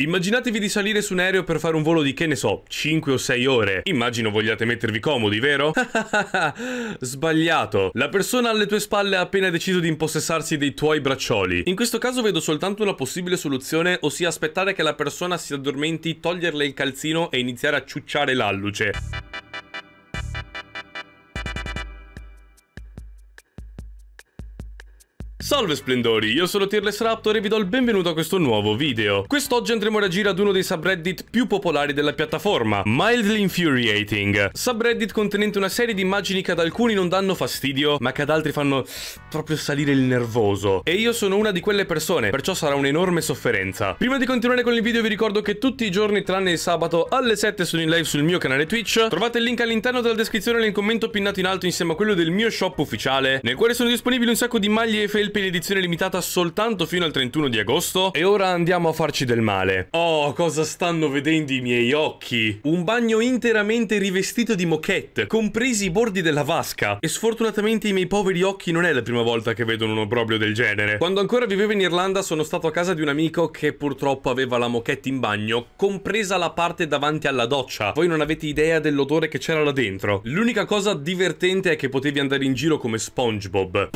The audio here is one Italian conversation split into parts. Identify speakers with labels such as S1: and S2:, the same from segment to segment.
S1: Immaginatevi di salire su un aereo per fare un volo di, che ne so, 5 o 6 ore. Immagino vogliate mettervi comodi, vero? Sbagliato. La persona alle tue spalle ha appena deciso di impossessarsi dei tuoi braccioli. In questo caso vedo soltanto una possibile soluzione, ossia aspettare che la persona si addormenti, toglierle il calzino e iniziare a ciucciare l'alluce. Salve splendori, io sono Tearless Raptor e vi do il benvenuto a questo nuovo video. Quest'oggi andremo a reagire ad uno dei subreddit più popolari della piattaforma, Mildly Infuriating. Subreddit contenente una serie di immagini che ad alcuni non danno fastidio, ma che ad altri fanno proprio salire il nervoso. E io sono una di quelle persone, perciò sarà un'enorme sofferenza. Prima di continuare con il video vi ricordo che tutti i giorni tranne il sabato alle 7 sono in live sul mio canale Twitch. Trovate il link all'interno della descrizione e nel commento pinnato in alto insieme a quello del mio shop ufficiale, nel quale sono disponibili un sacco di maglie e felpe disponibile edizione limitata soltanto fino al 31 di agosto. E ora andiamo a farci del male. Oh, cosa stanno vedendo i miei occhi? Un bagno interamente rivestito di moquette, compresi i bordi della vasca. E sfortunatamente i miei poveri occhi non è la prima volta che vedono un obbrobrio del genere. Quando ancora vivevo in Irlanda sono stato a casa di un amico che purtroppo aveva la moquette in bagno, compresa la parte davanti alla doccia. Voi non avete idea dell'odore che c'era là dentro. L'unica cosa divertente è che potevi andare in giro come SpongeBob.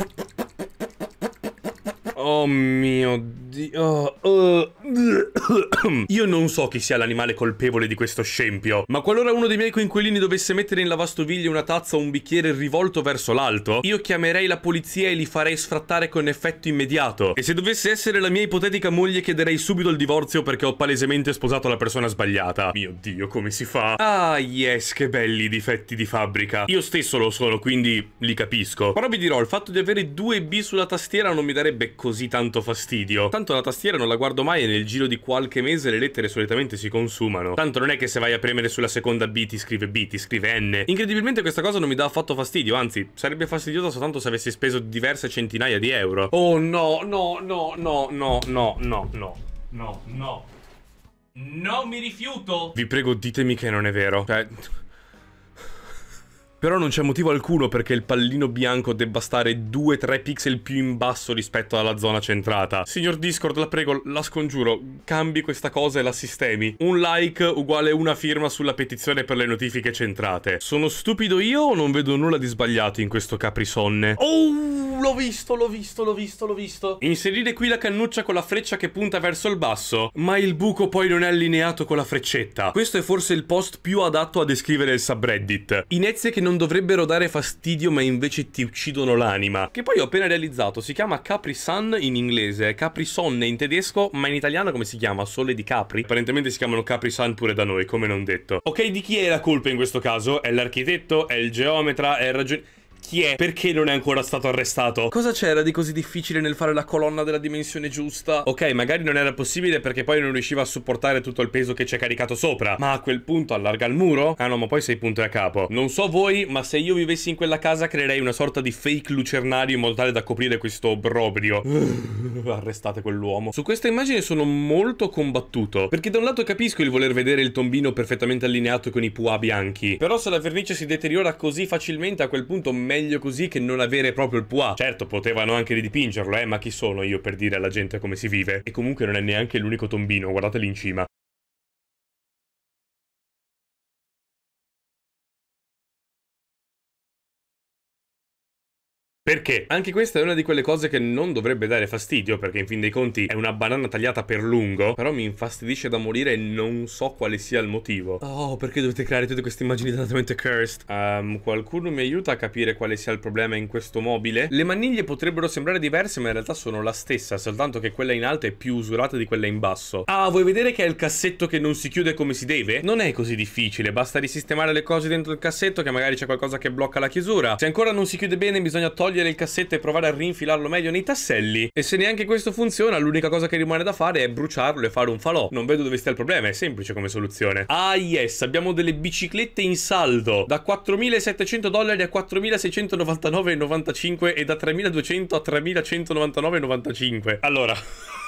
S1: Oh mio dio. Oh, uh. Io non so chi sia l'animale colpevole di questo scempio, ma qualora uno dei miei coinquilini dovesse mettere in lavastoviglie una tazza o un bicchiere rivolto verso l'alto, io chiamerei la polizia e li farei sfrattare con effetto immediato. E se dovesse essere la mia ipotetica moglie chiederei subito il divorzio perché ho palesemente sposato la persona sbagliata. Mio dio, come si fa? Ah yes, che belli difetti di fabbrica. Io stesso lo sono, quindi li capisco. Però vi dirò, il fatto di avere due B sulla tastiera non mi darebbe così così tanto fastidio. Tanto la tastiera non la guardo mai e nel giro di qualche mese le lettere solitamente si consumano. Tanto non è che se vai a premere sulla seconda B ti scrive B, ti scrive N. Incredibilmente questa cosa non mi dà affatto fastidio, anzi, sarebbe fastidiosa soltanto se avessi speso diverse centinaia di euro. Oh no, no, no, no, no, no, no, no, no, no. No, mi rifiuto! Vi prego, ditemi che non è vero. Cioè... Però non c'è motivo alcuno perché il pallino bianco debba stare 2-3 pixel più in basso rispetto alla zona centrata. Signor Discord, la prego, la scongiuro, cambi questa cosa e la sistemi. Un like uguale una firma sulla petizione per le notifiche centrate. Sono stupido io o non vedo nulla di sbagliato in questo caprisonne? Oh! l'ho visto, l'ho visto, l'ho visto, l'ho visto. Inserire qui la cannuccia con la freccia che punta verso il basso, ma il buco poi non è allineato con la freccetta. Questo è forse il post più adatto a descrivere il subreddit. Inezie che non dovrebbero dare fastidio ma invece ti uccidono l'anima. Che poi ho appena realizzato, si chiama Capri Sun in inglese, Capri Sonne in tedesco, ma in italiano come si chiama? Sole di Capri? Apparentemente si chiamano Capri Sun pure da noi, come non detto. Ok, di chi è la colpa in questo caso? È l'architetto? È il geometra? È il ragionamento? chi è? Perché non è ancora stato arrestato? Cosa c'era di così difficile nel fare la colonna della dimensione giusta? Ok, magari non era possibile perché poi non riusciva a supportare tutto il peso che ci è caricato sopra. Ma a quel punto allarga il muro? Ah no, ma poi sei punto a capo. Non so voi, ma se io vivessi in quella casa creerei una sorta di fake lucernario in modo tale da coprire questo obbrobrio. Arrestate quell'uomo. Su questa immagine sono molto combattuto. Perché da un lato capisco il voler vedere il tombino perfettamente allineato con i puà bianchi. Però se la vernice si deteriora così facilmente a quel punto me meglio così che non avere proprio il poids. Certo, potevano anche ridipingerlo, eh, ma chi sono io per dire alla gente come si vive? E comunque non è neanche l'unico tombino, guardateli in cima. Perché? Anche questa è una di quelle cose che non dovrebbe dare fastidio, perché in fin dei conti è una banana tagliata per lungo, però mi infastidisce da morire e non so quale sia il motivo. Oh, perché dovete creare tutte queste immagini dannatamente cursed? Um, qualcuno mi aiuta a capire quale sia il problema in questo mobile? Le maniglie potrebbero sembrare diverse, ma in realtà sono la stessa, soltanto che quella in alto è più usurata di quella in basso. Ah, vuoi vedere che è il cassetto che non si chiude come si deve? Non è così difficile, basta risistemare le cose dentro il cassetto che magari c'è qualcosa che blocca la chiusura. Se ancora non si chiude bene bisogna togliere togliere il cassetto e provare a rinfilarlo meglio nei tasselli. E se neanche questo funziona, l'unica cosa che rimane da fare è bruciarlo e fare un falò. Non vedo dove stia il problema, è semplice come soluzione. Ah yes, abbiamo delle biciclette in saldo da 4.700 dollari a 4.699,95 e da 3.200 a 3.199,95. Allora...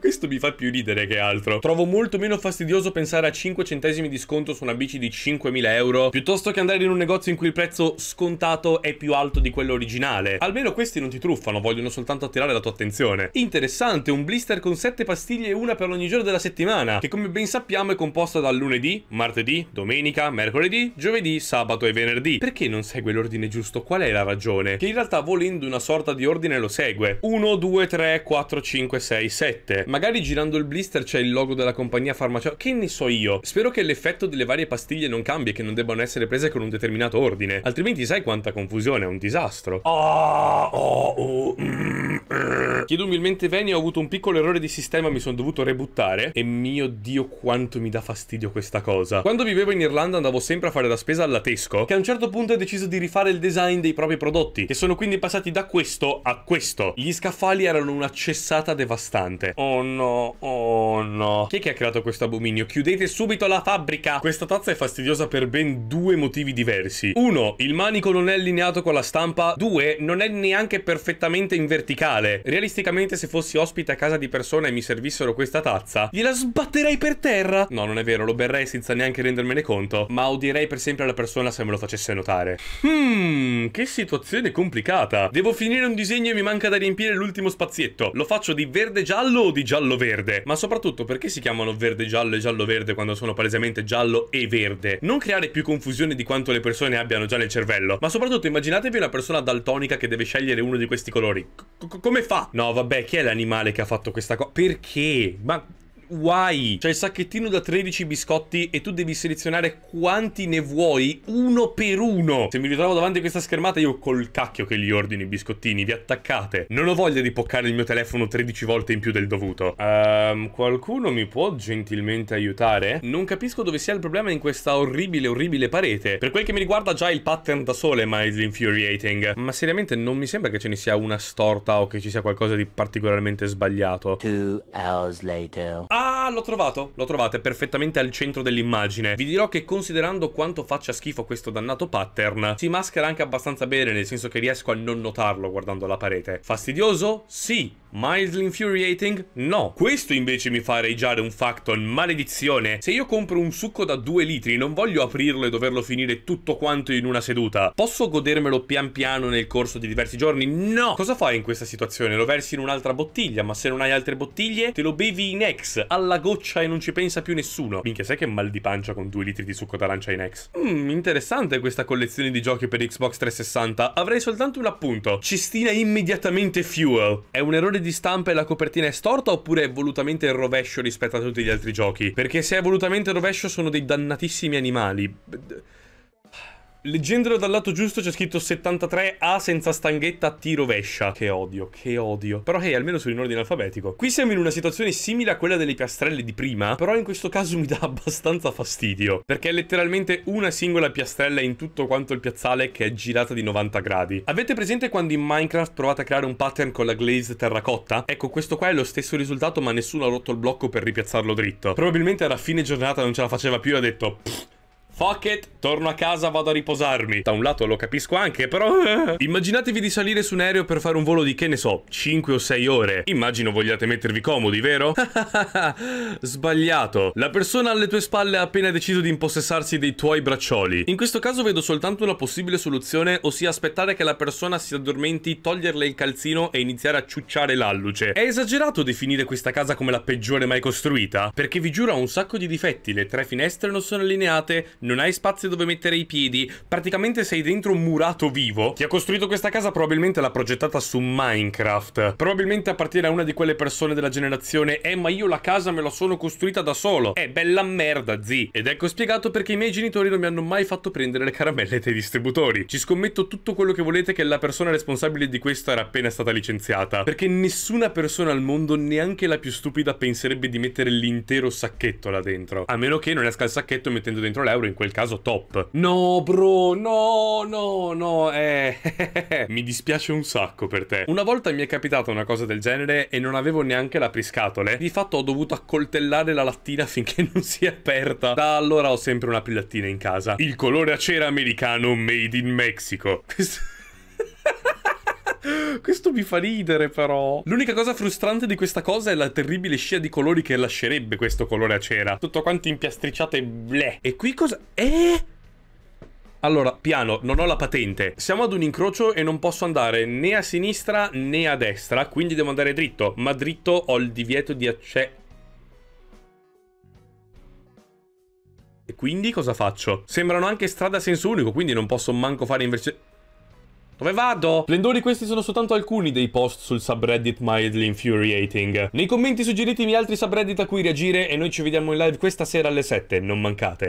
S1: Questo mi fa più ridere che altro. Trovo molto meno fastidioso pensare a 5 centesimi di sconto su una bici di 5.000 euro piuttosto che andare in un negozio in cui il prezzo scontato è più alto di quello originale. Almeno questi non ti truffano, vogliono soltanto attirare la tua attenzione. Interessante, un blister con 7 pastiglie e una per ogni giorno della settimana, che come ben sappiamo è composta dal lunedì, martedì, domenica, mercoledì, giovedì, sabato e venerdì. Perché non segue l'ordine giusto? Qual è la ragione? Che in realtà volendo una sorta di ordine lo segue. 1, 2, 3, 4, 5, 6, 7 perché magari girando il blister c'è il logo della compagnia farmaceutica, che ne so io. Spero che l'effetto delle varie pastiglie non cambi e che non debbano essere prese con un determinato ordine, altrimenti sai quanta confusione, è un disastro. Oh, oh, oh, mm, mm. Chiedo umilmente Veni, ho avuto un piccolo errore di sistema, mi sono dovuto rebuttare e mio Dio quanto mi dà fastidio questa cosa. Quando vivevo in Irlanda andavo sempre a fare la spesa alla Tesco, che a un certo punto ha deciso di rifare il design dei propri prodotti, che sono quindi passati da questo a questo. Gli scaffali erano una cessata devastante. Oh, Oh no, oh no. Chi è che ha creato questo abominio? Chiudete subito la fabbrica. Questa tazza è fastidiosa per ben due motivi diversi. Uno, il manico non è allineato con la stampa. Due, non è neanche perfettamente in verticale. Realisticamente, se fossi ospite a casa di persone e mi servissero questa tazza, gliela sbatterei per terra. No, non è vero, lo berrei senza neanche rendermene conto. Ma odierei per sempre la persona se me lo facesse notare. Hmm, che situazione complicata. Devo finire un disegno e mi manca da riempire l'ultimo spazietto. Lo faccio di verde giallo o di giallo-verde, ma soprattutto perché si chiamano verde-giallo e giallo-verde quando sono palesemente giallo e verde? Non creare più confusione di quanto le persone abbiano già nel cervello, ma soprattutto immaginatevi una persona daltonica che deve scegliere uno di questi colori. C come fa? No, vabbè, chi è l'animale che ha fatto questa cosa? Perché? Ma why? C'è il sacchettino da 13 biscotti e tu devi selezionare quanti ne vuoi uno per uno. Se mi ritrovo davanti a questa schermata io col cacchio che gli ordini i biscottini, vi attaccate. Non ho voglia di poccare il mio telefono 13 volte in più del dovuto. Um, qualcuno mi può gentilmente aiutare? Non capisco dove sia il problema in questa orribile, orribile parete. Per quel che mi riguarda già il pattern da sole Miles Infuriating. Ma seriamente non mi sembra che ce ne sia una storta o che ci sia qualcosa di particolarmente sbagliato. Two hours later. Ah, l'ho trovato. L'ho trovato, è perfettamente al centro dell'immagine. Vi dirò che considerando quanto faccia schifo questo dannato pattern, si maschera anche abbastanza bene, nel senso che riesco a non notarlo guardando la parete. Fastidioso? Sì. Mildly infuriating? No. Questo invece mi fa reggiare un facton, maledizione. Se io compro un succo da 2 litri non voglio aprirlo e doverlo finire tutto quanto in una seduta. Posso godermelo pian piano nel corso di diversi giorni? No. Cosa fai in questa situazione? Lo versi in un'altra bottiglia, ma se non hai altre bottiglie te lo bevi in ex, alla goccia e non ci pensa più nessuno. Minchia, sai che mal di pancia con 2 litri di succo d'arancia in ex? Mmm, interessante questa collezione di giochi per Xbox 360. Avrei soltanto un appunto. Cistina immediatamente fuel. È un errore di di stampa e la copertina è storta oppure è volutamente il rovescio rispetto a tutti gli altri giochi? Perché se è volutamente il rovescio sono dei dannatissimi animali. Beh, Leggendolo dal lato giusto c'è scritto 73A senza stanghetta T rovescia. Che odio, che odio. Però hey, almeno sono in ordine alfabetico. Qui siamo in una situazione simile a quella delle piastrelle di prima, però in questo caso mi dà abbastanza fastidio, perché è letteralmente una singola piastrella in tutto quanto il piazzale che è girata di 90 gradi. Avete presente quando in Minecraft provate a creare un pattern con la glaze terracotta? Ecco, questo qua è lo stesso risultato, ma nessuno ha rotto il blocco per ripiazzarlo dritto. Probabilmente alla fine giornata non ce la faceva più e ha detto... Pff, Fuck it, torno a casa, vado a riposarmi. Da un lato lo capisco anche, però... Eh. Immaginatevi di salire su un aereo per fare un volo di, che ne so, 5 o 6 ore. Immagino vogliate mettervi comodi, vero? Sbagliato. La persona alle tue spalle ha appena deciso di impossessarsi dei tuoi braccioli. In questo caso vedo soltanto una possibile soluzione, ossia aspettare che la persona si addormenti, toglierle il calzino e iniziare a ciucciare l'alluce. È esagerato definire questa casa come la peggiore mai costruita? Perché vi giuro ha un sacco di difetti, le tre finestre non sono allineate, non hai spazio dove mettere i piedi, praticamente sei dentro un murato vivo. Chi ha costruito questa casa probabilmente l'ha progettata su Minecraft, probabilmente appartiene a una di quelle persone della generazione «Eh, ma io la casa me la sono costruita da solo!» È eh, bella merda, zi! Ed ecco spiegato perché i miei genitori non mi hanno mai fatto prendere le caramelle dai distributori. Ci scommetto tutto quello che volete che la persona responsabile di questo era appena stata licenziata, perché nessuna persona al mondo, neanche la più stupida, penserebbe di mettere l'intero sacchetto là dentro. A meno che non esca il sacchetto mettendo dentro l'euro in quel caso top. No, bro, no, no, no, eh. mi dispiace un sacco per te. Una volta mi è capitata una cosa del genere e non avevo neanche la l'apriscatole. Di fatto ho dovuto accoltellare la lattina finché non si è aperta. Da allora ho sempre una pilattina in casa. Il colore a cera americano made in Mexico. Questo... Questo mi fa ridere però. L'unica cosa frustrante di questa cosa è la terribile scia di colori che lascerebbe questo colore a cera. Tutto quanto impiastricciato e bleh. E qui cosa... Eh... Allora, piano, non ho la patente. Siamo ad un incrocio e non posso andare né a sinistra né a destra, quindi devo andare dritto. Ma dritto ho il divieto di accesso... E quindi cosa faccio? Sembrano anche strada a senso unico, quindi non posso manco fare inversione... Dove vado? Splendori questi sono soltanto alcuni dei post sul subreddit Mildly Infuriating. Nei commenti suggeritemi altri subreddit a cui reagire e noi ci vediamo in live questa sera alle 7, non mancate.